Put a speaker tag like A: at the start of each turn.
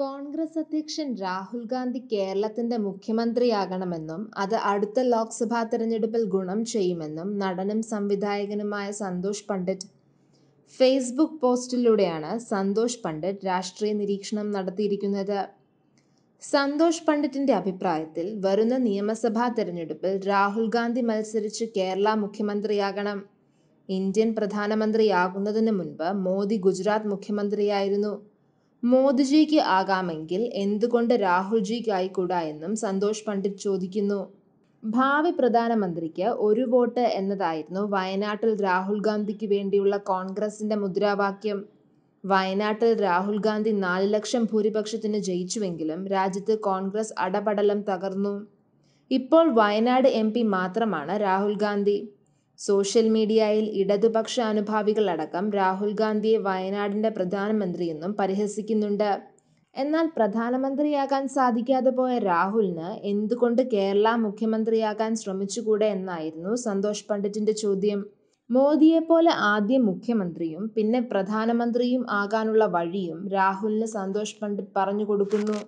A: കോൺഗ്രസ് അധ്യക്ഷൻ രാഹുൽ ഗാന്ധി കേരളത്തിന്റെ മുഖ്യമന്ത്രിയാകണമെന്നും അത് അടുത്ത ലോക്സഭാ തെരഞ്ഞെടുപ്പിൽ ഗുണം ചെയ്യുമെന്നും നടനും സംവിധായകനുമായ സന്തോഷ് പണ്ഡിറ്റ് ഫേസ്ബുക്ക് പോസ്റ്റിലൂടെയാണ് സന്തോഷ് പണ്ഡിറ്റ് രാഷ്ട്രീയ നിരീക്ഷണം നടത്തിയിരിക്കുന്നത് സന്തോഷ് പണ്ഡിറ്റിന്റെ അഭിപ്രായത്തിൽ വരുന്ന നിയമസഭാ തെരഞ്ഞെടുപ്പിൽ രാഹുൽ ഗാന്ധി മത്സരിച്ച് കേരള മുഖ്യമന്ത്രിയാകണം ഇന്ത്യൻ പ്രധാനമന്ത്രിയാകുന്നതിന് മുൻപ് മോദി ഗുജറാത്ത് മുഖ്യമന്ത്രിയായിരുന്നു മോദിജിക്ക് ആകാമെങ്കിൽ എന്തുകൊണ്ട് രാഹുൽജിക്കായിക്കൂടാ എന്നും സന്തോഷ് പണ്ഡിറ്റ് ചോദിക്കുന്നു. ഭാവി പ്രധാനമന്ത്രിക്ക് ഒരു വോട്ട് എന്നതായിരുന്നു വയനാട്ടിൽ രാഹുൽ ഗാന്ധിക്ക് വേണ്ടിയുള്ള കോൺഗ്രസിന്റെ മുദ്രാവാക്യം. വയനാട്ടിൽ രാഹുൽ ഗാന്ധി നാല് ലക്ഷം ഭൂരിപക്ഷത്തിന് ജയിച്ചുവെങ്കിലും രാജ്യത്ത് കോൺഗ്രസ് അടപടലം തകർന്നു. ഇപ്പോൾ വയനാട് എംപി മാത്രമാണ് രാഹുൽ ഗാന്ധി. സോഷ്യൽ മീഡിയയിൽ ഇടതുപക്ഷ അനുഭാവികളടക്കം രാഹുൽ ഗാന്ധിയെ വയനാടിന്റെ പ്രധാനമന്ത്രിയെന്നും പരിഹസിക്കുന്നുണ്ട്. എന്നാൽ പ്രധാനമന്ത്രിയാകാൻ സാധിക്കാതെ പോയ രാഹുലിന് എന്തുകൊണ്ട് കേരള മുഖ്യമന്ത്രിയാകാൻ ശ്രമിച്ചുകൂടെ എന്നായിരുന്നു സന്തോഷ് പണ്ഡിറ്റിന്റെ ചോദ്യം. മോദിയെപ്പോലെ ആദ്യം മുഖ്യമന്ത്രിയും പിന്നെ പ്രധാനമന്ത്രിയും ആകാനുള്ള വഴിയും രാഹുലിന് സന്തോഷ് പണ്ഡിറ്റ് പറഞ്ഞു കൊടുക്കുന്നു